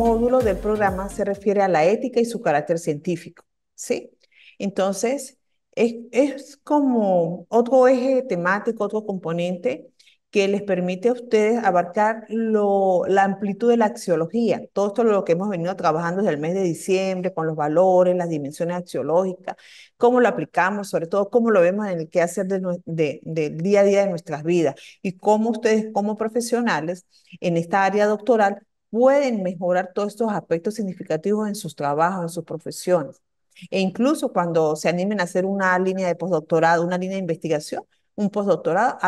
módulo del programa se refiere a la ética y su carácter científico, ¿sí? Entonces, es, como otro eje temático, otro componente que les permite a ustedes abarcar lo, la amplitud de la axiología. Todo esto lo que hemos venido trabajando desde el mes de diciembre, con los valores, las dimensiones axiológicas, cómo lo aplicamos, sobre todo cómo lo vemos en el quehacer de, de, del día a día de nuestras vidas y cómo ustedes como profesionales en esta área doctoral pueden mejorar todos estos aspectos significativos en sus trabajos, en sus profesiones. E incluso cuando se animen a hacer una línea de postdoctorado, una línea de investigación, un postdoctorado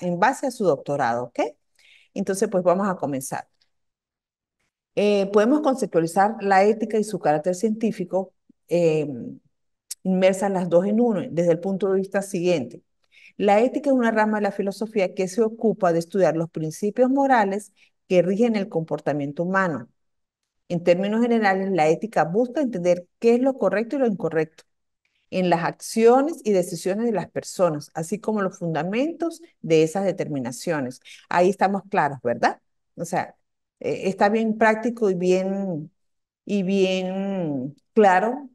en base a su doctorado, ¿ok? Entonces, pues vamos a comenzar. Eh, podemos conceptualizar la ética y su carácter científico em, inmersas las dos en uno, desde el punto de vista siguiente. La ética es una rama de la filosofía que se ocupa de estudiar los principios morales que rigen el comportamiento humano. En términos generales, la ética busca entender qué es lo correcto y lo incorrecto en las acciones y decisiones de las personas, así como los fundamentos de esas determinaciones. Ahí estamos claros, ¿verdad? O sea, eh, está bien práctico y bien, y bien claro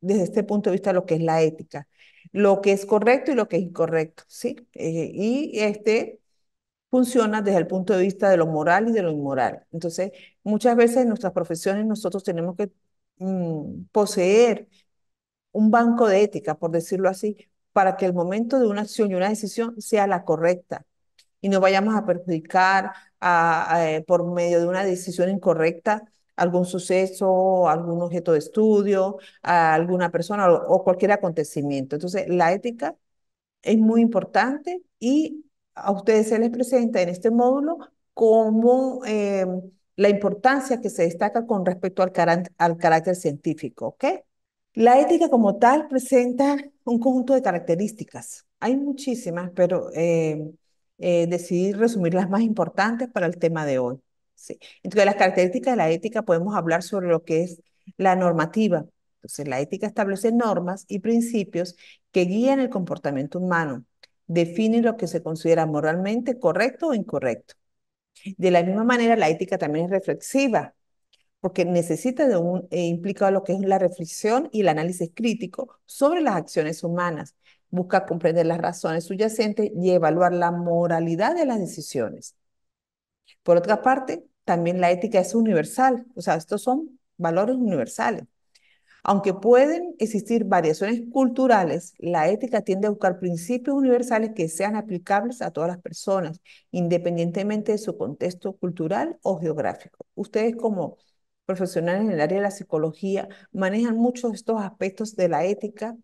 desde este punto de vista lo que es la ética, lo que es correcto y lo que es incorrecto, ¿sí? Eh, y este, funciona desde el punto de vista de lo moral y de lo inmoral. Entonces, muchas veces en nuestras profesiones nosotros tenemos que mm, poseer un banco de ética, por decirlo así, para que el momento de una acción y una decisión sea la correcta y no vayamos a perjudicar a, eh, por medio de una decisión incorrecta algún suceso, algún objeto de estudio, a alguna persona o, o cualquier acontecimiento. Entonces, la ética es muy importante y a ustedes se les presenta en este módulo como eh, la importancia que se destaca con respecto al, carácter científico. ¿okay? La ética como tal presenta un conjunto de características. Hay muchísimas, pero eh, eh, decidí resumir las más importantes para el tema de hoy. ¿sí? Entonces, las características de la ética podemos hablar sobre lo que es la normativa. Entonces, la ética establece normas y principios que guían el comportamiento humano define lo que se considera moralmente correcto o incorrecto. De la misma manera, la ética también es reflexiva, porque necesita de un eh, implicado lo que es la reflexión y el análisis crítico sobre las acciones humanas. Busca comprender las razones subyacentes y evaluar la moralidad de las decisiones. Por otra parte, también la ética es universal, o sea, estos son valores universales. Aunque pueden existir variaciones culturales, la ética tiende a buscar principios universales que sean aplicables a todas las personas, independientemente de su contexto cultural o geográfico. Ustedes como profesionales en el área de la psicología manejan muchos de estos aspectos de la ética,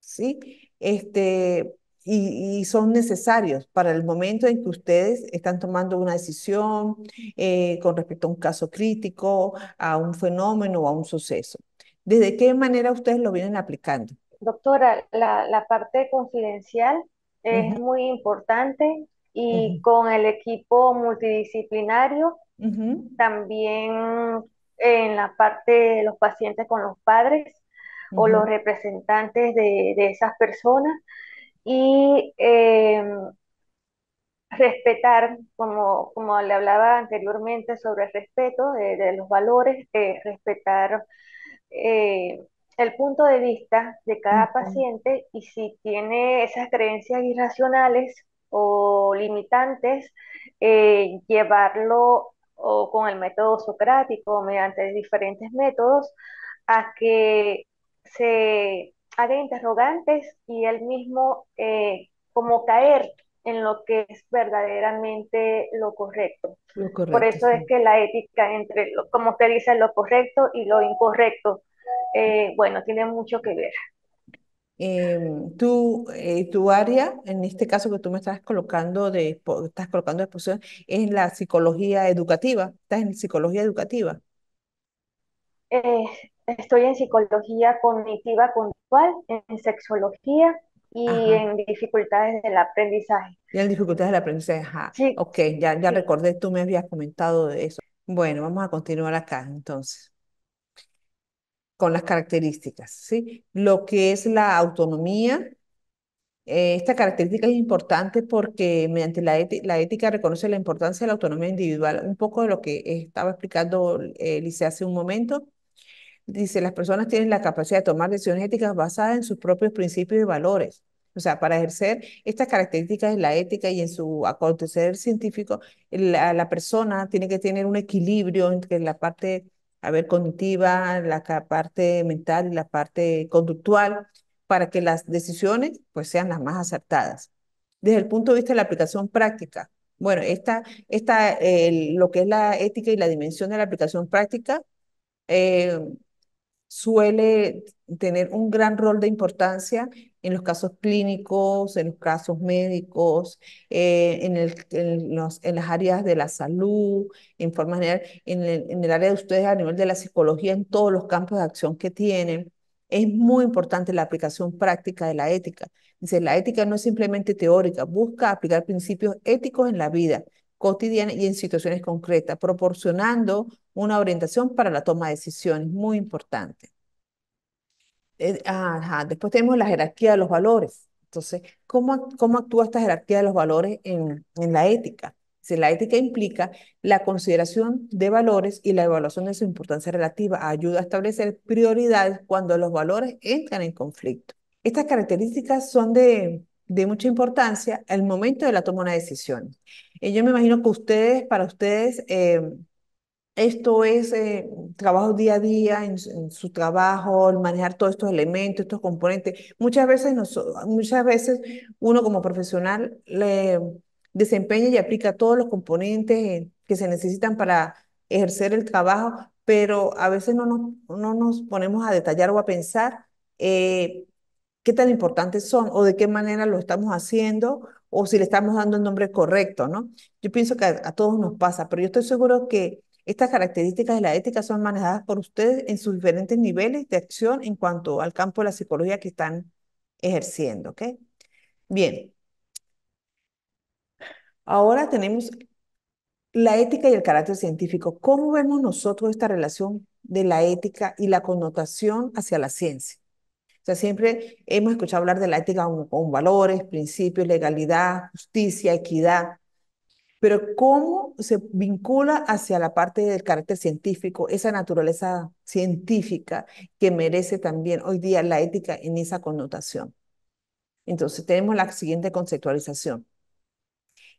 ¿sí? Este, y, son necesarios para el momento en que ustedes están tomando una decisión eh, con respecto a un caso crítico, a un fenómeno o a un suceso. ¿Desde qué manera ustedes lo vienen aplicando? Doctora, la, parte confidencial es muy importante y con el equipo multidisciplinario también en la parte de los pacientes con los padres o los representantes de, esas personas y em, respetar, como, como le hablaba anteriormente sobre el respeto de, los valores, eh, respetar eh, el punto de vista de cada paciente y si tiene esas creencias irracionales o limitantes, eh, llevarlo o con el método socrático, mediante diferentes métodos, a que se haga interrogantes y él mismo eh, como caer en lo que es verdaderamente lo correcto. Por eso es que la ética entre, lo, como usted dice, lo correcto y lo incorrecto, eh, bueno, tiene mucho que ver. Em, tú tu, eh, tu área, en este caso que tú me estás colocando de, estás colocando de exposición, es la psicología educativa. ¿Estás en psicología educativa? Eh, estoy en psicología cognitiva conductual, en sexología y en dificultades del aprendizaje. Y en dificultades del aprendizaje, Sí. Ok, ya, ya recordé, tú me habías comentado de eso. Bueno, vamos a continuar acá entonces con las características, ¿sí? Lo que es la autonomía, eh, esta característica es importante porque mediante la, la, ética reconoce la importancia de la autonomía individual, un poco de lo que estaba explicando eh, hace un momento. Dice, las personas tienen la capacidad de tomar decisiones éticas basadas en sus propios principios y valores. O sea, para ejercer estas características en la ética y en su acontecer científico, la, persona tiene que tener un equilibrio entre la parte, a ver, cognitiva, la parte mental y la parte conductual, para que las decisiones pues, sean las más acertadas. Desde el punto de vista de la aplicación práctica, bueno, esta, esta lo que es la ética y la dimensión de la aplicación práctica eh, suele tener un gran rol de importancia en los casos clínicos, en los casos médicos, eh, en, las áreas de la salud, en forma general, en el, área de ustedes a nivel de la psicología, en todos los campos de acción que tienen. Es muy importante la aplicación práctica de la ética. Dice, la ética no es simplemente teórica, busca aplicar principios éticos en la vida cotidiana y en situaciones concretas, proporcionando una orientación para la toma de decisiones, muy importante. Eh, ajá, después tenemos la jerarquía de los valores. Entonces, ¿cómo, cómo actúa esta jerarquía de los valores en, la ética? Si la ética implica la consideración de valores y la evaluación de su importancia relativa, ayuda a establecer prioridades cuando los valores entran en conflicto. Estas características son de, mucha importancia al momento de la toma de una decisión. Y yo me imagino que ustedes, para ustedes, em, esto es eh, trabajo día a día, en, su trabajo, el manejar todos estos elementos, estos componentes. Muchas veces, muchas veces uno como profesional le desempeña y aplica todos los componentes que se necesitan para ejercer el trabajo, pero a veces no nos, no nos ponemos a detallar o a pensar eh, qué tan importantes son o de qué manera lo estamos haciendo o si le estamos dando el nombre correcto, ¿no? Yo pienso que a todos nos pasa, pero yo estoy seguro que estas características de la ética son manejadas por ustedes en sus diferentes niveles de acción en cuanto al campo de la psicología que están ejerciendo. Bien. Ahora tenemos la ética y el carácter científico. ¿Cómo vemos nosotros esta relación de la ética y la connotación hacia la ciencia? O sea, siempre hemos escuchado hablar de la ética con, con valores, principios, legalidad, justicia, equidad pero cómo se vincula hacia la parte del carácter científico, esa naturaleza científica que merece también hoy día la ética en esa connotación. Entonces tenemos la siguiente conceptualización.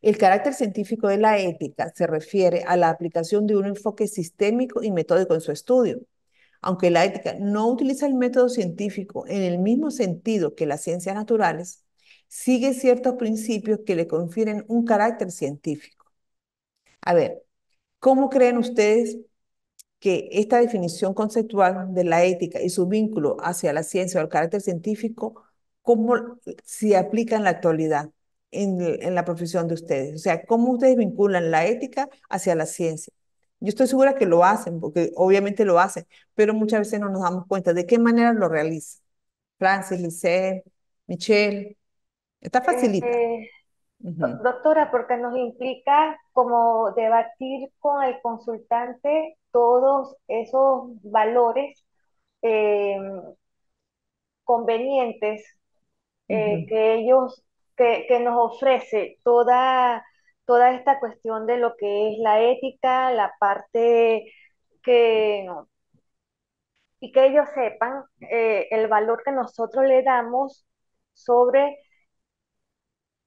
El carácter científico de la ética se refiere a la aplicación de un enfoque sistémico y metódico en su estudio. Aunque la ética no utiliza el método científico en el mismo sentido que las ciencias naturales, sigue ciertos principios que le confieren un carácter científico. A ver, ¿cómo creen ustedes que esta definición conceptual de la ética y su vínculo hacia la ciencia o el carácter científico, cómo se aplica en la actualidad en, la profesión de ustedes? O sea, ¿cómo ustedes vinculan la ética hacia la ciencia? Yo estoy segura que lo hacen, porque obviamente lo hacen, pero muchas veces no nos damos cuenta de qué manera lo realizan. Francis, Lisset, Michelle. Está facilita. Eh, doctora, porque nos implica como debatir con el consultante todos esos valores em, convenientes eh, que ellos, que, que, nos ofrece toda, toda esta cuestión de lo que es la ética, la parte que, y que ellos sepan eh, el valor que nosotros le damos sobre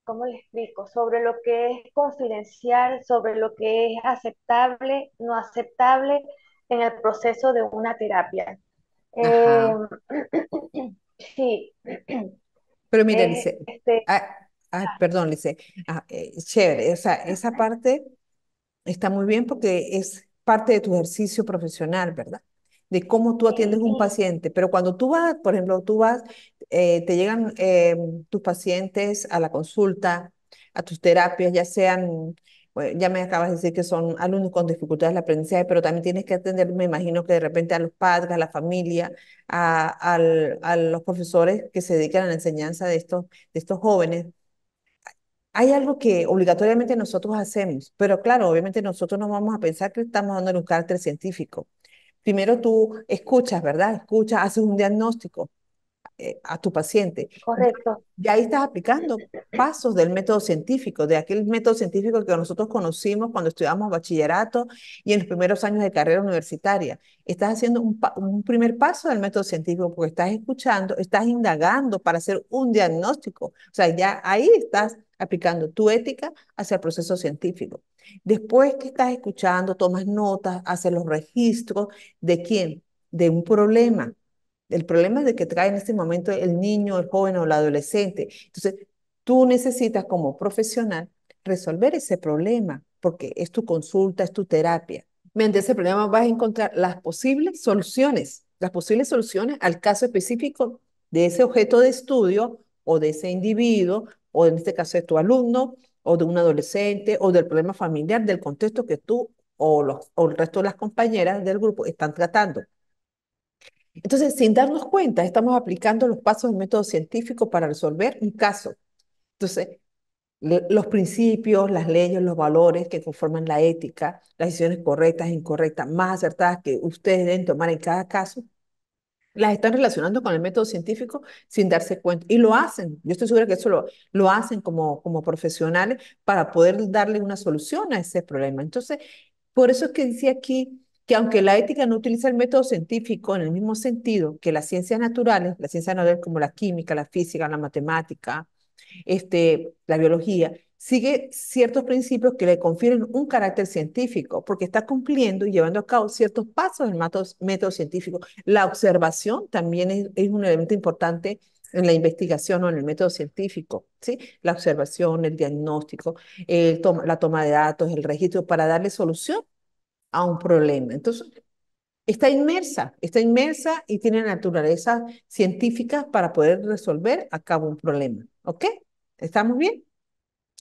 ¿cómo le explico? Sobre lo que es confidencial, sobre lo que es aceptable, no aceptable en el proceso de una terapia. Em, sí. Pero eh, miren, dice, este, ah, ah, perdón, dice, ah, eh, chévere, o sea, esa parte está muy bien porque es parte de tu ejercicio profesional, ¿verdad? de cómo tú atiendes un paciente. Pero cuando tú vas, por ejemplo, tú vas, eh, te llegan em, tus pacientes a la consulta, a tus terapias, ya sean, pues, ya me acabas de decir que son alumnos con dificultades de aprendizaje, pero también tienes que atender, me imagino que de repente a los padres, a la familia, a, a los profesores que se dedican a la enseñanza de estos, de estos jóvenes hay algo que obligatoriamente nosotros hacemos, pero claro, obviamente nosotros no vamos a pensar que estamos dando un carácter científico primero tú escuchas, ¿verdad? Escuchas, haces un diagnóstico eh, a tu paciente. Correcto. Y ahí estás aplicando pasos del método científico, de aquel método científico que nosotros conocimos cuando estudiamos bachillerato y en los primeros años de carrera universitaria. Estás haciendo un, un primer paso del método científico porque estás escuchando, estás indagando para hacer un diagnóstico. O sea, ya ahí estás aplicando tu ética hacia el proceso científico. Después que estás escuchando, tomas notas, haces los registros de quién, de un problema. El problema de que trae en este momento el niño, el joven o la adolescente. Entonces, tú necesitas como profesional resolver ese problema, porque es tu consulta, es tu terapia. Mientras ese problema vas a encontrar las posibles soluciones, las posibles soluciones al caso específico de ese objeto de estudio o de ese individuo, o en este caso de tu alumno, o de un adolescente o del problema familiar, del contexto que tú o, los, el resto de las compañeras del grupo están tratando. Entonces, sin darnos cuenta, estamos aplicando los pasos del método científico para resolver un caso. Entonces, los principios, las leyes, los valores que conforman la ética, las decisiones correctas e incorrectas, más acertadas que ustedes deben tomar en cada caso, las están relacionando con el método científico sin darse cuenta. Y lo hacen, yo estoy segura que eso lo, hacen como, como profesionales para poder darle una solución a ese problema. Entonces, por eso es que decía aquí que aunque la ética no utiliza el método científico en el mismo sentido que las ciencias naturales, las ciencias naturales como la química, la física, la matemática, este, la biología, sigue ciertos principios que le confieren un carácter científico, porque está cumpliendo y llevando a cabo ciertos pasos del método científico. La observación también es, un elemento importante en la investigación o en el método científico, ¿sí? La observación, el diagnóstico, la toma de datos, el registro para darle solución a un problema. Entonces, está inmersa, está inmersa y tiene naturaleza científica para poder resolver a cabo un problema, ¿ok? ¿Estamos bien?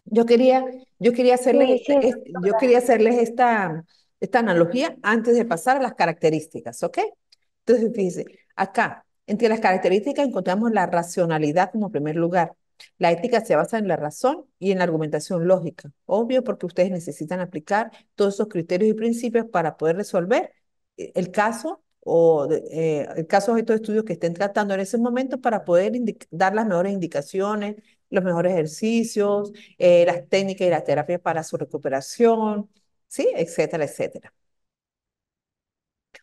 Yo quería, yo quería hacerles, este, yo quería hacerles esta, esta analogía antes de pasar a las características, ¿ok? Entonces, fíjense, acá, entre las características encontramos la racionalidad como primer lugar. La ética se basa en la razón y en la argumentación lógica, obvio porque ustedes necesitan aplicar todos esos criterios y principios para poder resolver eh, el caso o eh, el caso de estos estudios que estén tratando en ese momento para poder dar las mejores indicaciones, los mejores ejercicios, eh, las técnicas y las terapias para su recuperación, ¿sí? etcétera, etcétera.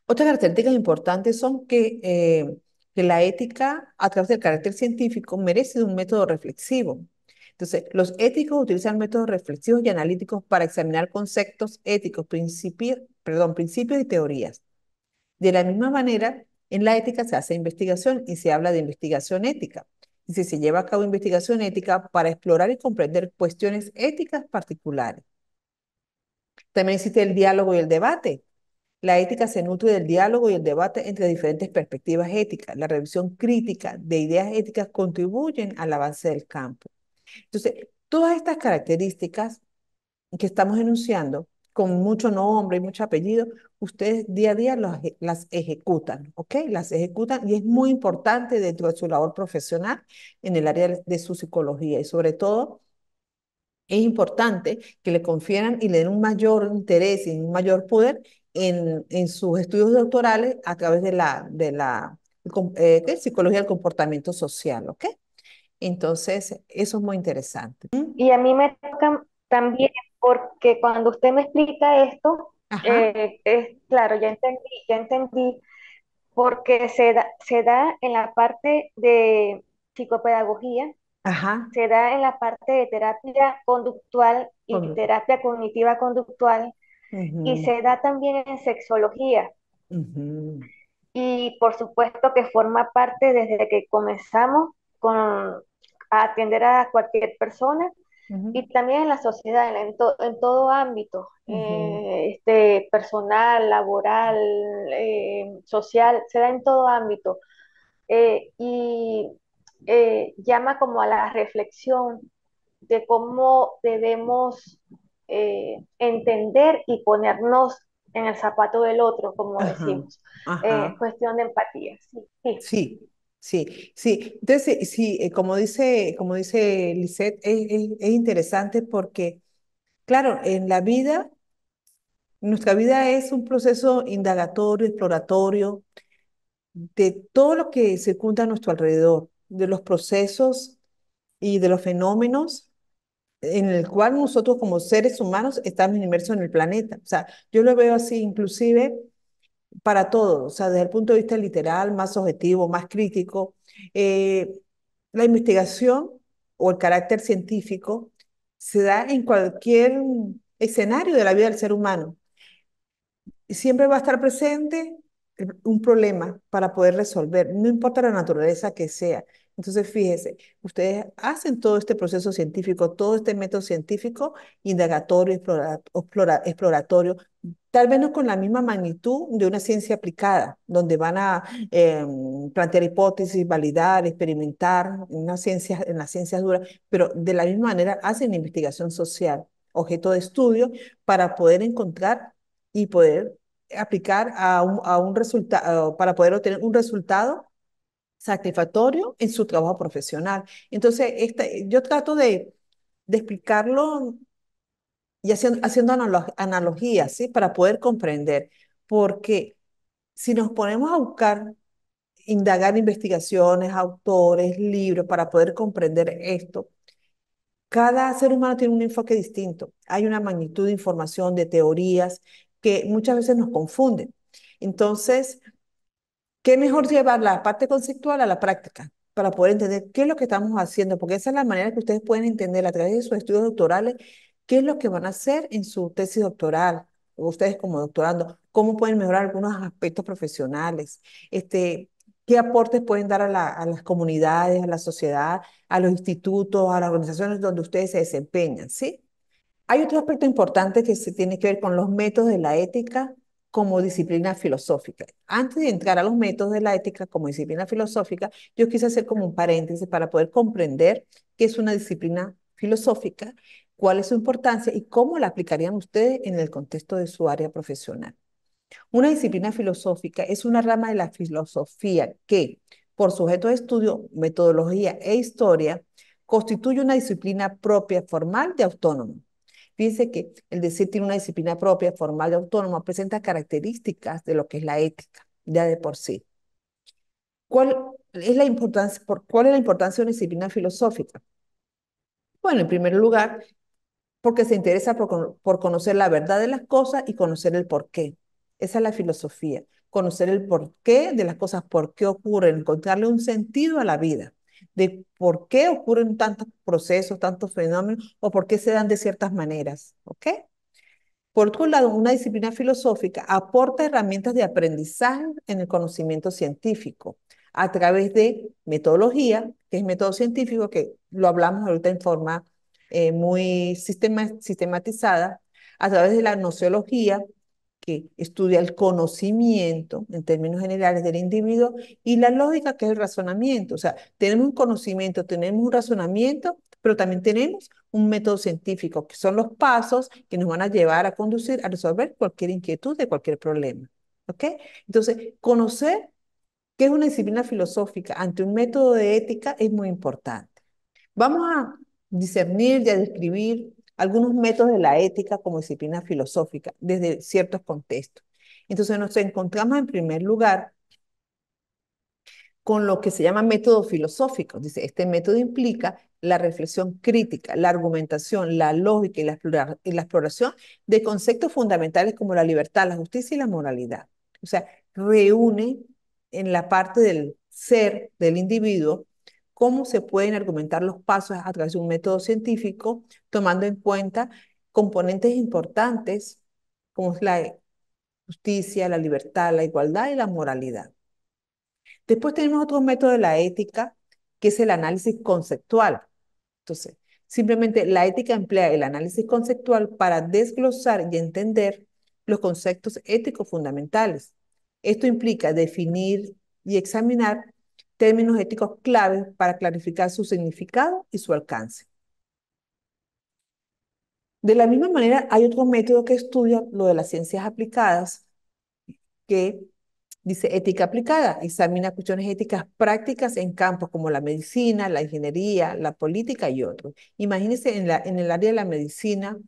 Otras características importantes son que, eh, que la ética, a través del carácter científico, merece un método reflexivo. Entonces, los éticos utilizan métodos reflexivos y analíticos para examinar conceptos éticos, principios, perdón, principios y teorías. De la misma manera, en la ética se hace investigación y se habla de investigación ética si se lleva a cabo investigación ética para explorar y comprender cuestiones éticas particulares. También existe el diálogo y el debate. La ética se nutre del diálogo y el debate entre diferentes perspectivas éticas. La revisión crítica de ideas éticas contribuyen al avance del campo. Entonces, todas estas características que estamos enunciando con mucho nombre y mucho apellido, ustedes día a día las ejecutan, ¿ok? Las ejecutan y es muy importante dentro de su labor profesional en el área de su psicología y sobre todo es importante que le confieran y le den un mayor interés y un mayor poder en, en sus estudios doctorales a través de la, de la eh, psicología del comportamiento social, ¿ok? Entonces, eso es muy interesante. Y a mí me toca también porque cuando usted me explica esto, eh, es, claro, ya entendí, ya entendí, porque se da, se da en la parte de psicopedagogía, se da en la parte de terapia conductual y terapia cognitiva conductual, y se da también en sexología. Y por supuesto que forma parte desde que comenzamos con, a atender a cualquier persona, y también en la sociedad, en, en todo ámbito, eh, este, personal, laboral, eh, social, se da en todo ámbito. Eh, y llama como a la reflexión de cómo debemos entender y ponernos en el zapato del otro, como decimos. cuestión de empatía. sí. sí. Sí, sí. Entonces, sí, eh, como dice, como dice Lisette, es, es, es, interesante porque, claro, en la vida, nuestra vida es un proceso indagatorio, exploratorio de todo lo que circunda a nuestro alrededor, de los procesos y de los fenómenos en el cual nosotros como seres humanos estamos inmersos en el planeta. O sea, yo lo veo así, inclusive para todo, o sea, desde el punto de vista literal, más objetivo, más crítico. Eh, la investigación o el carácter científico se da en cualquier escenario de la vida del ser humano. Siempre va a estar presente un problema para poder resolver, no importa la naturaleza que sea. Entonces, fíjese, ustedes hacen todo este proceso científico, todo este método científico, indagatorio, exploratorio, tal vez no con la misma magnitud de una ciencia aplicada, donde van a em, plantear hipótesis, validar, experimentar en, una ciencia, en las ciencias duras, pero de la misma manera hacen investigación social, objeto de estudio, para poder encontrar y poder aplicar a un resultado, para poder obtener un resultado satisfactorio en su trabajo profesional. Entonces, yo trato de, explicarlo y haciendo, analogías, ¿sí? Para poder comprender, porque si nos ponemos a buscar, indagar investigaciones, autores, libros, para poder comprender esto, cada ser humano tiene un enfoque distinto. Hay una magnitud de información, de teorías que muchas veces nos confunden. Entonces, ¿Qué mejor llevar la parte conceptual a la práctica para poder entender qué es lo que estamos haciendo? Porque esa es la manera que ustedes pueden entender a través de sus estudios doctorales qué es lo que van a hacer en su tesis doctoral, ustedes como doctorando, cómo pueden mejorar algunos aspectos profesionales, este, qué aportes pueden dar a, las comunidades, a la sociedad, a los institutos, a las organizaciones donde ustedes se desempeñan, ¿sí? Hay otro aspecto importante que se tiene que ver con los métodos de la ética como disciplina filosófica. Antes de entrar a los métodos de la ética como disciplina filosófica, yo quise hacer como un paréntesis para poder comprender qué es una disciplina filosófica, cuál es su importancia y cómo la aplicarían ustedes en el contexto de su área profesional. Una disciplina filosófica es una rama de la filosofía que, por sujeto de estudio, metodología e historia, constituye una disciplina propia, formal de autónomo. Dice que el decir tiene una disciplina propia, formal y autónoma, presenta características de lo que es la ética, ya de por sí. ¿Cuál es la importancia, por, cuál es la importancia de una disciplina filosófica? Bueno, en primer lugar, porque se interesa por, conocer la verdad de las cosas y conocer el porqué. Esa es la filosofía, conocer el porqué de las cosas, por qué ocurren, encontrarle un sentido a la vida de por qué ocurren tantos procesos, tantos fenómenos o por qué se dan de ciertas maneras. ¿Ok? Por otro lado, una disciplina filosófica aporta herramientas de aprendizaje en el conocimiento científico a través de metodología, que es método científico, que lo hablamos ahorita en forma eh, muy sistematizada, a través de la nociología, que estudia el conocimiento en términos generales del individuo y la lógica, que es el razonamiento. O sea, tenemos un conocimiento, tenemos un razonamiento, pero también tenemos un método científico, que son los pasos que nos van a llevar a conducir, a resolver cualquier inquietud de cualquier problema. ¿Ok? Entonces, conocer qué es una disciplina filosófica ante un método de ética es muy importante. Vamos a discernir y a describir algunos métodos de la ética como disciplina filosófica desde ciertos contextos. Entonces nos encontramos en primer lugar con lo que se llama método filosófico. Dice, este método implica la reflexión crítica, la argumentación, la lógica y la, y la exploración de conceptos fundamentales como la libertad, la justicia y la moralidad. O sea, reúne en la parte del ser del individuo cómo se pueden argumentar los pasos a través de un método científico, tomando en cuenta componentes importantes como es la justicia, la libertad, la igualdad y la moralidad. Después tenemos otro método de la ética, que es el análisis conceptual. Entonces, simplemente la ética emplea el análisis conceptual para desglosar y entender los conceptos éticos fundamentales. Esto implica definir y examinar términos éticos claves para clarificar su significado y su alcance. De la misma manera, hay otro método que estudia lo de las ciencias aplicadas, que dice ética aplicada, examina cuestiones éticas prácticas en campos como la medicina, la ingeniería, la política y otros. Imagínense en, el área de la medicina,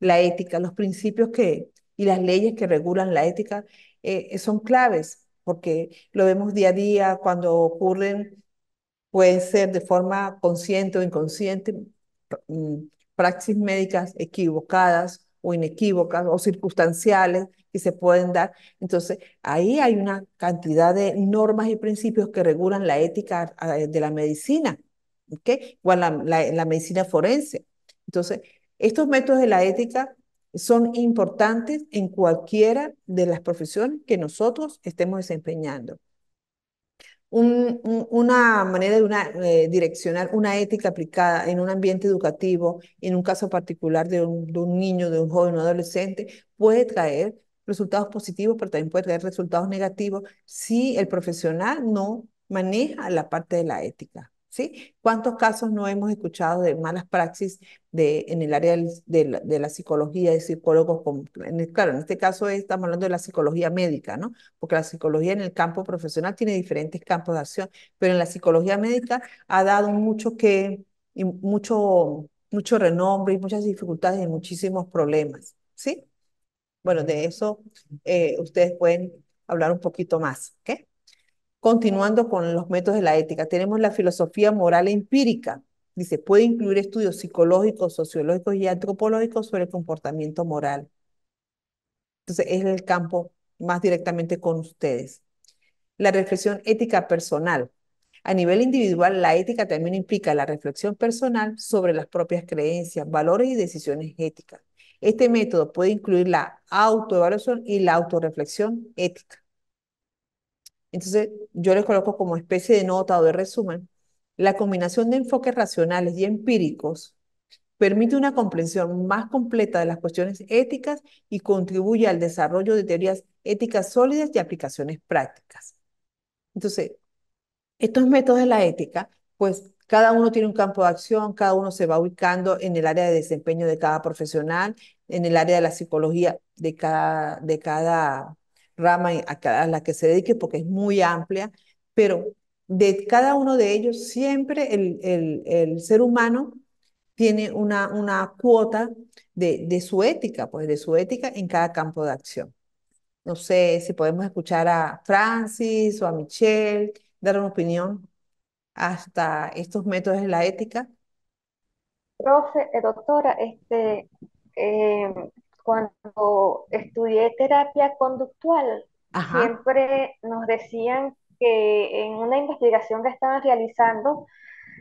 la ética, los principios que, y las leyes que regulan la ética eh, son claves porque lo vemos día a día cuando ocurren, pueden ser de forma consciente o inconsciente, mm, praxis médicas equivocadas o inequívocas o circunstanciales que se pueden dar. Entonces, ahí hay una cantidad de normas y principios que regulan la ética ah, de la medicina, ¿ok? O la medicina forense. Entonces, estos métodos de la ética son importantes en cualquiera de las profesiones que nosotros estemos desempeñando. una manera de una, eh, direccionar una ética aplicada en un ambiente educativo, en un caso particular de un, niño, de un joven, un adolescente, puede traer resultados positivos, pero también puede traer resultados negativos si el profesional no maneja la parte de la ética. ¿sí? ¿Cuántos casos no hemos escuchado de malas praxis de, en el área de, la, psicología de psicólogos? claro, en este caso estamos hablando de la psicología médica, ¿no? Porque la psicología en el campo profesional tiene diferentes campos de acción, pero en la psicología médica ha dado mucho que, mucho, mucho renombre y muchas dificultades y muchísimos problemas, ¿sí? Bueno, de eso eh, ustedes pueden hablar un poquito más, ¿qué? Continuando con los métodos de la ética, tenemos la filosofía moral empírica. Dice, puede incluir estudios psicológicos, sociológicos y antropológicos sobre el comportamiento moral. Entonces, es el campo más directamente con ustedes. La reflexión ética personal. A nivel individual, la ética también implica la reflexión personal sobre las propias creencias, valores y decisiones éticas. Este método puede incluir la autoevaluación y la autorreflexión ética. Entonces, yo les coloco como especie de nota o de resumen. La combinación de enfoques racionales y empíricos permite una comprensión más completa de las cuestiones éticas y contribuye al desarrollo de teorías éticas sólidas y aplicaciones prácticas. Entonces, estos métodos de la ética, pues cada uno tiene un campo de acción, cada uno se va ubicando en el área de desempeño de cada profesional, en el área de la psicología de cada, de cada rama a la que se dedique porque es muy amplia, pero de cada uno de ellos siempre el, el, ser humano tiene una, una cuota de, de, su ética, pues de su ética en cada campo de acción. No sé si podemos escuchar a Francis o a Michelle dar una opinión hasta estos métodos de la ética. Profe, eh, doctora, este, eh, cuando estudié terapia conductual, siempre nos decían que en una investigación que estaban realizando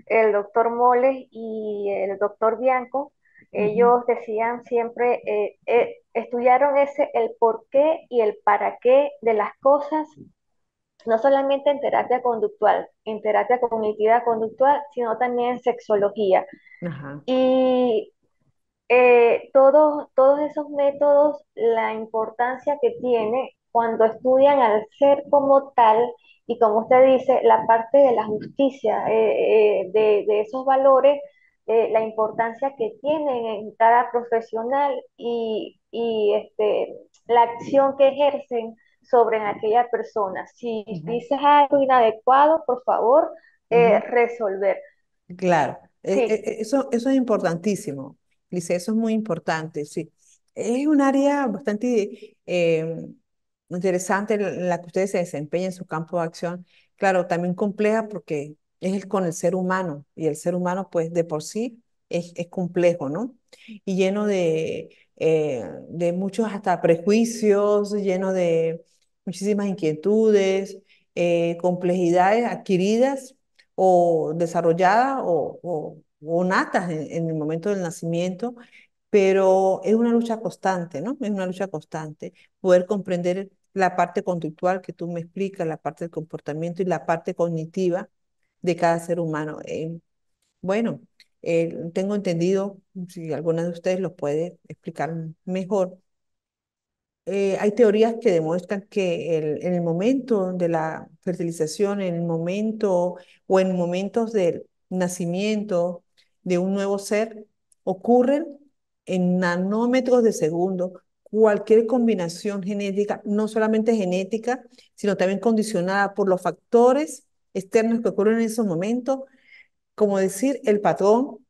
el doctor Moles y el doctor Bianco, ellos decían siempre, eh, eh, estudiaron ese el por qué y el para qué de las cosas, no solamente en terapia conductual, en terapia cognitiva conductual, sino también en sexología. Y eh, todos, todos esos métodos, la importancia que tiene cuando estudian al ser como tal y como usted dice, la parte de la justicia, eh, eh, de, esos valores, la importancia que tienen en cada profesional y, este, la acción que ejercen sobre aquella persona. Si dices algo inadecuado, por favor, resolver. Claro, e, e, e, eso, eso es importantísimo. Lice, eso es muy importante, sí. Es un área bastante eh, interesante la que ustedes se desempeñan en su campo de acción. Claro, también compleja porque es el, con el ser humano y el ser humano pues de por sí es, complejo, ¿no? Y lleno de, eh, de muchos hasta prejuicios, lleno de muchísimas inquietudes, eh, complejidades adquiridas o desarrolladas o o natas en, el momento del nacimiento, pero es una lucha constante, ¿no? Es una lucha constante poder comprender la parte conductual que tú me explicas, la parte del comportamiento y la parte cognitiva de cada ser humano. Eh, bueno, eh, tengo entendido, si alguna de ustedes lo puede explicar mejor, eh, hay teorías que demuestran que el, en el momento de la fertilización, en el momento o en momentos del nacimiento, de un nuevo ser ocurren en nanómetros de segundo. Cualquier combinación genética, no solamente genética, sino también condicionada por los factores externos que ocurren en esos momentos, como decir, el patrón,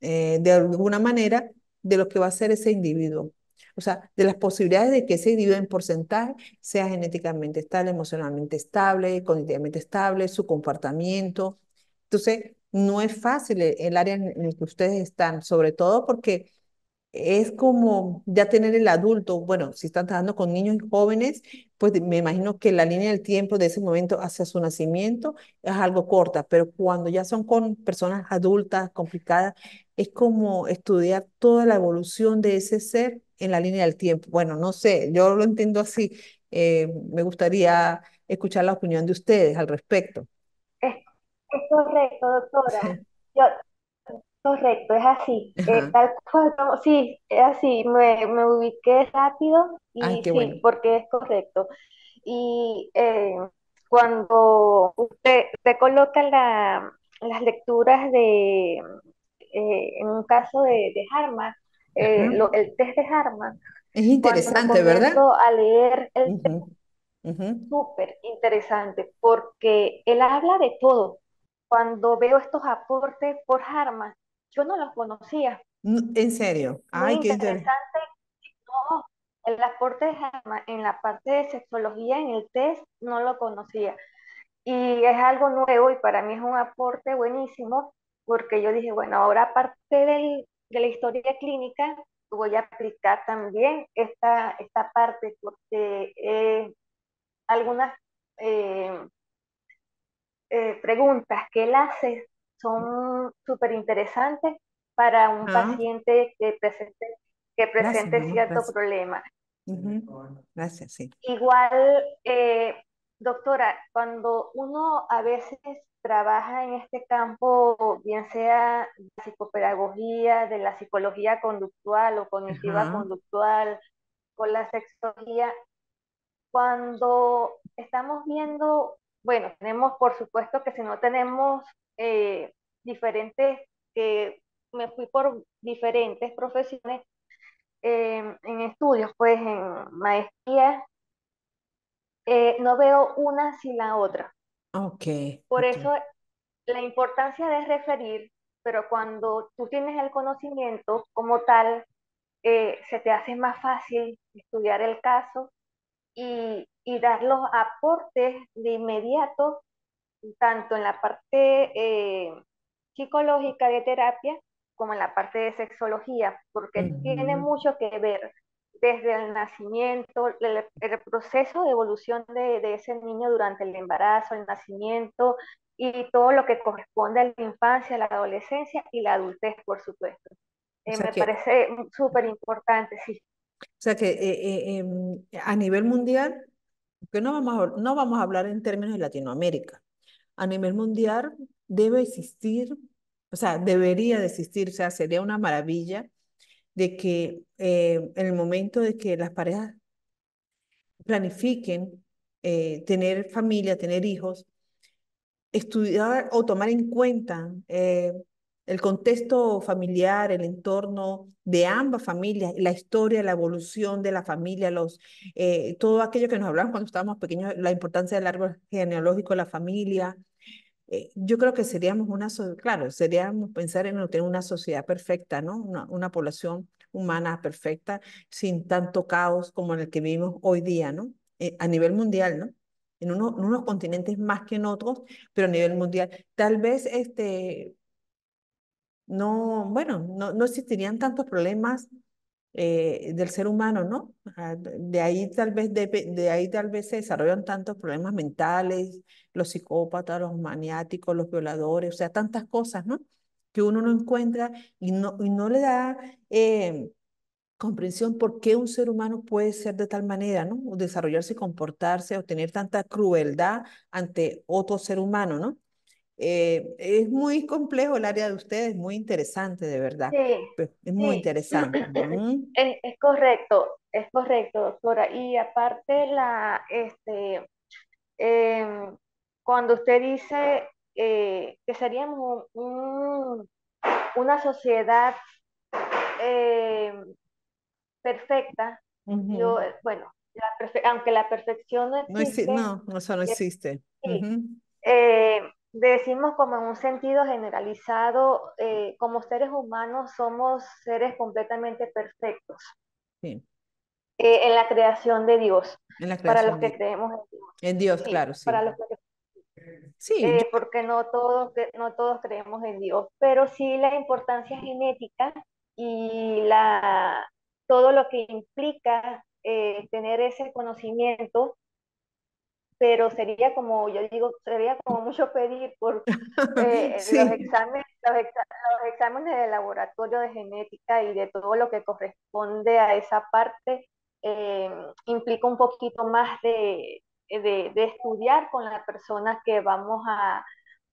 eh, de alguna manera, de lo que va a ser ese individuo. O sea, de las posibilidades de que ese individuo en porcentaje sea genéticamente estable, emocionalmente estable, cognitivamente estable, su comportamiento. Entonces, no es fácil e-, el área en el que ustedes están, sobre todo porque es como ya tener el adulto, bueno, si están trabajando con niños y jóvenes, pues me imagino que la línea del tiempo de ese momento hacia su nacimiento es algo corta, pero cuando ya son con personas adultas, complicadas, es como estudiar toda la evolución de ese ser en la línea del tiempo. Bueno, no sé, yo lo entiendo así. Eh, me gustaría escuchar la opinión de ustedes al respecto. Es correcto, doctora. Yo, correcto, es así. Eh, tal cual, sí, es así. Me, me ubiqué rápido y sí, porque es correcto. Y eh, cuando usted, se coloca la, las lecturas de, eh, en un caso de, de Harman, el test de Harman, es interesante, ¿verdad? A leer el Súper interesante, porque él habla de todo, cuando veo estos aportes por armas, Yo no los conocía. En serio. Ay, qué interesante. No, el aporte de jarma en la parte de sexología, en el test, no lo conocía. Y es algo nuevo y para mí es un aporte buenísimo porque yo dije, bueno, ahora aparte del, de la historia clínica, voy a aplicar también esta, esta parte porque eh, algunas eh, eh, preguntas que él hace son súper interesantes para un ah. paciente que presente, que presente cierto problema. Gracias, Igual, eh, doctora, cuando uno a veces trabaja en este campo, bien sea de la psicopedagogía, de la psicología conductual o cognitiva conductual, con la sexología, cuando estamos viendo bueno, tenemos, por supuesto que si no tenemos eh, diferentes, que me fui por diferentes profesiones em, en estudios, pues en maestría, eh, no veo una sin la otra. Okay, por eso la importancia de referir, pero cuando tú tienes el conocimiento como tal, eh, se te hace más fácil estudiar el caso y y dar los aportes de inmediato, tanto en la parte eh, psicológica de terapia como en la parte de sexología, porque tiene mucho que ver desde el nacimiento, el, proceso de evolución de, de, ese niño durante el embarazo, el nacimiento y todo lo que corresponde a la infancia, la adolescencia y la adultez, por supuesto. Eh, me parece súper importante, sí. O sea que eh, em, a nivel mundial porque no vamos, a, no vamos a hablar en términos de Latinoamérica. A nivel mundial debe existir, o sea, debería de existir, o sea, sería una maravilla de que eh, en el momento de que las parejas planifiquen eh, tener familia, tener hijos, estudiar o tomar en cuenta eh, el contexto familiar, el entorno de ambas familias, la historia, la evolución de la familia, los, eh, todo aquello que nos hablamos cuando estábamos pequeños, la importancia del árbol genealógico, la familia. Eh, yo creo que seríamos una, claro, seríamos pensar en tener una sociedad perfecta, ¿no? Una, población humana perfecta, sin tanto caos como en el que vivimos hoy día, ¿no? Eh, a nivel mundial, ¿no? En, uno, en unos continentes más que en otros, pero a nivel mundial. Tal vez este, no, bueno, no, no existirían tantos problemas eh, del ser humano, ¿no? De ahí tal vez de, ahí tal vez se desarrollan tantos problemas mentales, los psicópatas, los maniáticos, los violadores, o sea, tantas cosas, ¿no? Que uno no encuentra y no, y no le da eh, comprensión por qué un ser humano puede ser de tal manera, ¿no? O desarrollarse, comportarse o tener tanta crueldad ante otro ser humano, ¿no? Eh, es muy complejo el área de ustedes, muy interesante, de verdad. Pues, es muy interesante. Es, correcto, es correcto, doctora. Y aparte, la, este, em, cuando usted dice eh, que seríamos una sociedad em, perfecta, yo, eh, bueno, aunque la perfección no existe. No, existe, existe. Sí, decimos como en un sentido generalizado, eh, como seres humanos somos seres completamente perfectos. Eh, en la creación de Dios. para los que creemos en Dios. En Dios, claro, sí. Eh, porque no todos, no todos creemos en Dios, pero sí la importancia genética y la, todo lo que implica tener ese conocimiento pero sería como, yo digo, sería como mucho pedir por eh, eh, los, exámenes, los, exámenes de laboratorio de genética y de todo lo que corresponde a esa parte, eh, implica un poquito más de, de, estudiar con la persona que vamos a,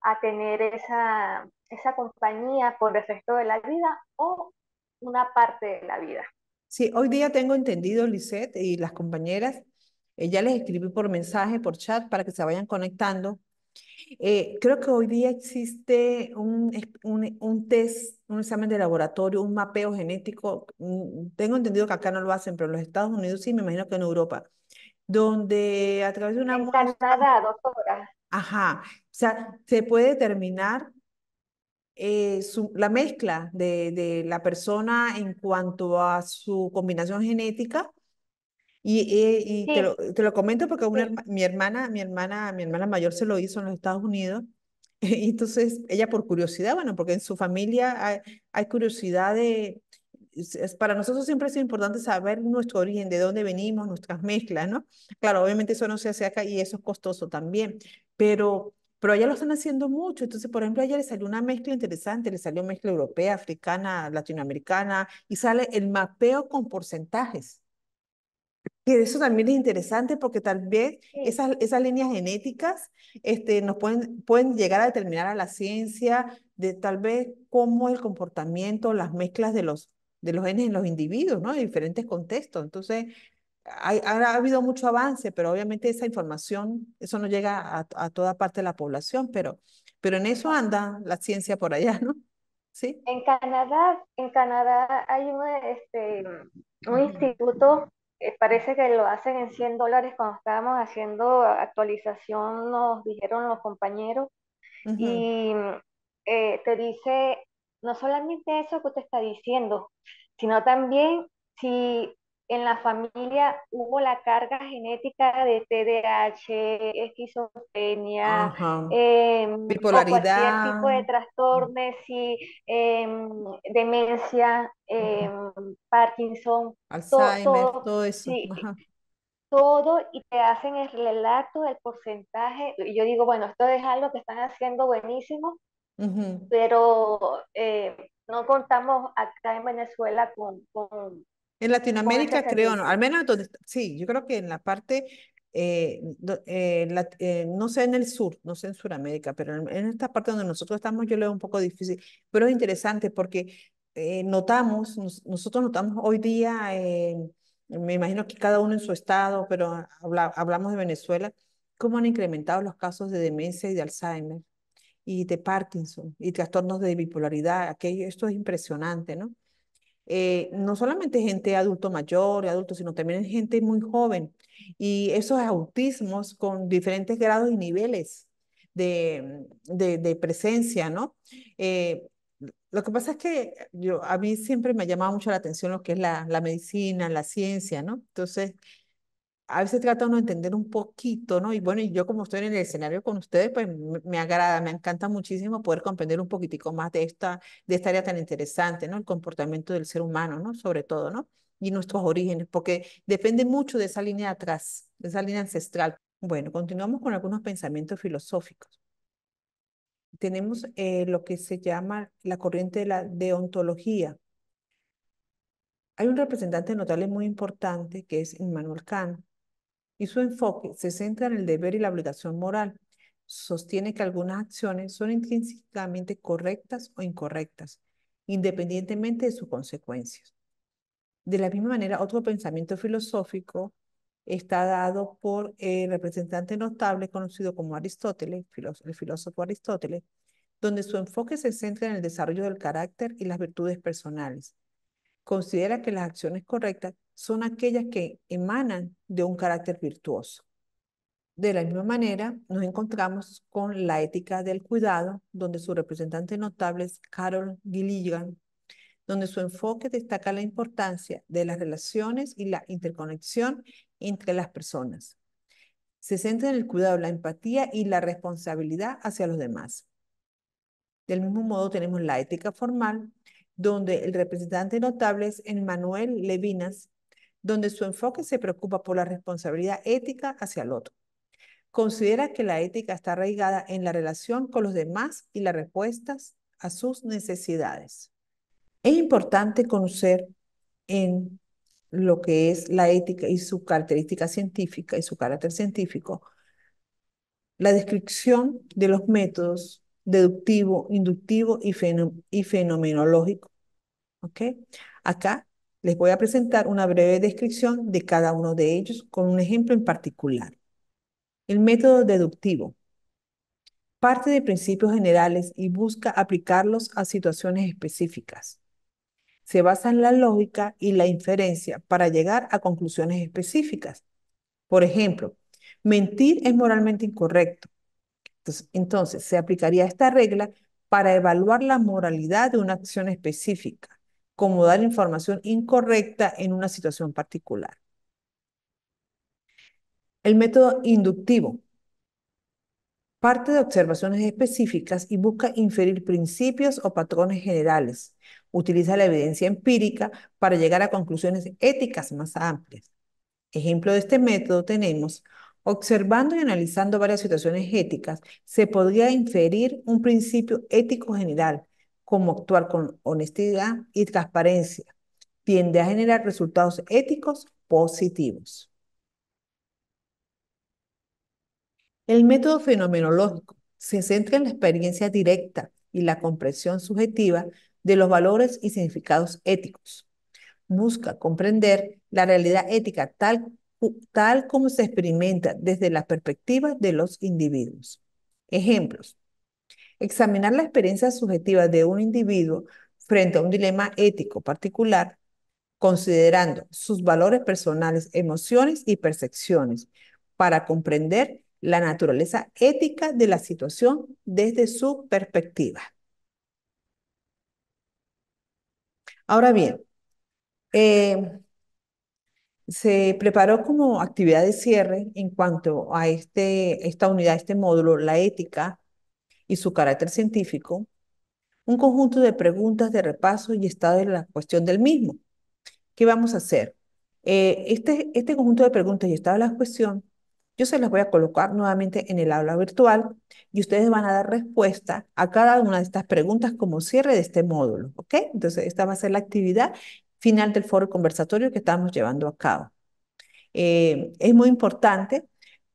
a tener esa, esa compañía por el resto de la vida o una parte de la vida. Sí, hoy día tengo entendido, Lisette y las compañeras, ella eh, les escribí por mensaje, por chat, para que se vayan conectando. Eh, creo que hoy día existe un, un, test, un examen de laboratorio, un mapeo genético. Mm, tengo entendido que acá no lo hacen, pero en los Estados Unidos sí, me imagino que en Europa, donde a través de una... En doctora. Ajá, o sea, se puede determinar eh, la mezcla de, de la persona en cuanto a su combinación genética y, te, lo, te, lo, comento porque una, mi hermana, mi hermana, mi hermana mayor se lo hizo en los Estados Unidos. Y entonces ella por curiosidad, bueno, porque en su familia hay, curiosidad de, para nosotros siempre es importante saber nuestro origen, de dónde venimos, nuestras mezclas, ¿no? Claro, obviamente eso no se hace acá y eso es costoso también, pero, pero allá lo están haciendo mucho. Entonces, por ejemplo, a ella le salió una mezcla interesante, le salió mezcla europea, africana, latinoamericana, y sale el mapeo con porcentajes. Que eso también es interesante porque tal vez esas, esas líneas genéticas este, nos pueden, pueden llegar a determinar a la ciencia de tal vez cómo el comportamiento, las mezclas de los, de los genes en los individuos, ¿no? En diferentes contextos. Entonces, ha habido mucho avance, pero obviamente esa información, eso no llega a, a, toda parte de la población, pero, pero en eso anda la ciencia por allá, ¿no? Sí. En Canadá, en Canadá hay un, este, un instituto eh, parece que lo hacen en 100 dólares cuando estábamos haciendo actualización, nos dijeron los compañeros, y eh, te dice no solamente eso que te está diciendo, sino también si en la familia hubo la carga genética de TDAH, esquizofrenia, eh, bipolaridad, tipo de trastornos y em, demencia, em, Parkinson, Alzheimer, todo, eso. todo y te hacen el relato el porcentaje. yo digo, bueno, esto es algo que están haciendo buenísimo, pero eh, no contamos acá en Venezuela con en Latinoamérica creo, no, al menos donde, sí, yo creo que en la parte, eh, eh, eh, no sé en el sur, no sé en Sudamérica, pero en, esta parte donde nosotros estamos yo lo veo un poco difícil, pero es interesante porque notamos, nosotros notamos hoy día, me imagino que cada uno en su estado, pero hablamos de Venezuela, cómo han incrementado los casos de demencia y de Alzheimer y de Parkinson y trastornos de bipolaridad, aquello, esto es impresionante, ¿no? Eh, no solamente gente adulto mayor, adulto, sino también gente muy joven. Y esos autismos con diferentes grados y niveles de, de, presencia, ¿no? Eh, lo que pasa es que yo, a mí siempre me ha llamado mucho la atención lo que es la, la medicina, la ciencia, ¿no? Entonces, a veces trata uno de entender un poquito, ¿no? Y bueno, y yo como estoy en el escenario con ustedes, pues me, agrada, me encanta muchísimo poder comprender un poquitico más de esta, de esta área tan interesante, ¿no? El comportamiento del ser humano, ¿no? Sobre todo, ¿no? Y nuestros orígenes, porque depende mucho de esa línea atrás, de esa línea ancestral. Bueno, continuamos con algunos pensamientos filosóficos. Tenemos eh, lo que se llama la corriente de la deontología. Hay un representante notable muy importante que es Immanuel Kant, y su enfoque se centra en el deber y la obligación moral. Sostiene que algunas acciones son intrínsecamente correctas o incorrectas, independientemente de sus consecuencias. De la misma manera, otro pensamiento filosófico está dado por el representante notable conocido como Aristóteles, el filósofo Aristóteles, donde su enfoque se centra en el desarrollo del carácter y las virtudes personales. Considera que las acciones correctas son aquellas que emanan de un carácter virtuoso. De la misma manera, nos encontramos con la ética del cuidado, donde su representante notable es Carol Gilligan, donde su enfoque destaca la importancia de las relaciones y la interconexión entre las personas. Se centra en el cuidado, la empatía y la responsabilidad hacia los demás. Del mismo modo tenemos la ética formal, donde el representante notable es Emmanuel Levinas, donde su enfoque se preocupa por la responsabilidad ética hacia el otro. Considera que la ética está arraigada en la relación con los demás y las respuestas a sus necesidades. Es importante conocer en lo que es la ética y su característica científica y su carácter científico, la descripción de los métodos deductivo, inductivo y, fenomenológico. ¿Okay? Acá les voy a presentar una breve descripción de cada uno de ellos con un ejemplo en particular. El método deductivo parte de principios generales y busca aplicarlos a situaciones específicas. Se basa en la lógica y la inferencia para llegar a conclusiones específicas. Por ejemplo, mentir es moralmente incorrecto. Entonces, entonces se aplicaría esta regla para evaluar la moralidad de una acción específica como dar información incorrecta en una situación particular. El método inductivo parte de observaciones específicas y busca inferir principios o patrones generales. Utiliza la evidencia empírica para llegar a conclusiones éticas más amplias. Ejemplo de este método tenemos, observando y analizando varias situaciones éticas, se podría inferir un principio ético general como actuar con honestidad y transparencia. Tiende a generar resultados éticos positivos. El método fenomenológico se centra en la experiencia directa y la comprensión subjetiva de los valores y significados éticos. Busca comprender la realidad ética tal, tal como se experimenta desde la perspectiva de los individuos. Ejemplos. Examinar la experiencia subjetiva de un individuo frente a un dilema ético particular, considerando sus valores personales, emociones y percepciones, para comprender la naturaleza ética de la situación desde su perspectiva. Ahora bien, em, se preparó como actividad de cierre en cuanto a este, esta unidad, este módulo, la ética y su carácter científico, un conjunto de preguntas de repaso y estado de la cuestión del mismo. ¿Qué vamos a hacer? Eh, este, este conjunto de preguntas y estado de la cuestión, yo se las voy a colocar nuevamente en el aula virtual y ustedes van a dar respuesta a cada una de estas preguntas como cierre de este módulo, ¿ok? Entonces, esta va a ser la actividad final del foro conversatorio que estamos llevando a cabo. Eh, es muy importante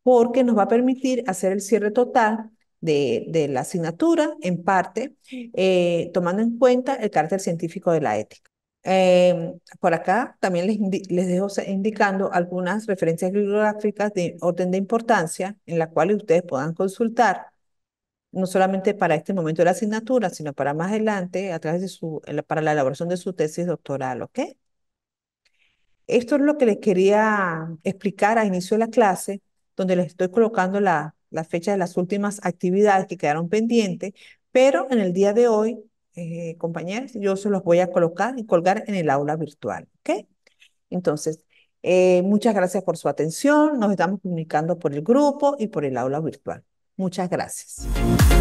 porque nos va a permitir hacer el cierre total de, la asignatura, en parte, eh, tomando en cuenta el carácter científico de la ética. Em, por acá también les, dejo indicando algunas referencias bibliográficas de orden de importancia en las cuales ustedes puedan consultar, no solamente para este momento de la asignatura, sino para más adelante a través de su, para la elaboración de su tesis doctoral, ¿ok? Esto es lo que les quería explicar a inicio de la clase, donde les estoy colocando la, la fecha de las últimas actividades que quedaron pendientes, pero en el día de hoy, eh, compañeros, yo se los voy a colocar y colgar en el aula virtual. ¿Ok? Entonces, eh, muchas gracias por su atención. Nos estamos comunicando por el grupo y por el aula virtual. Muchas gracias.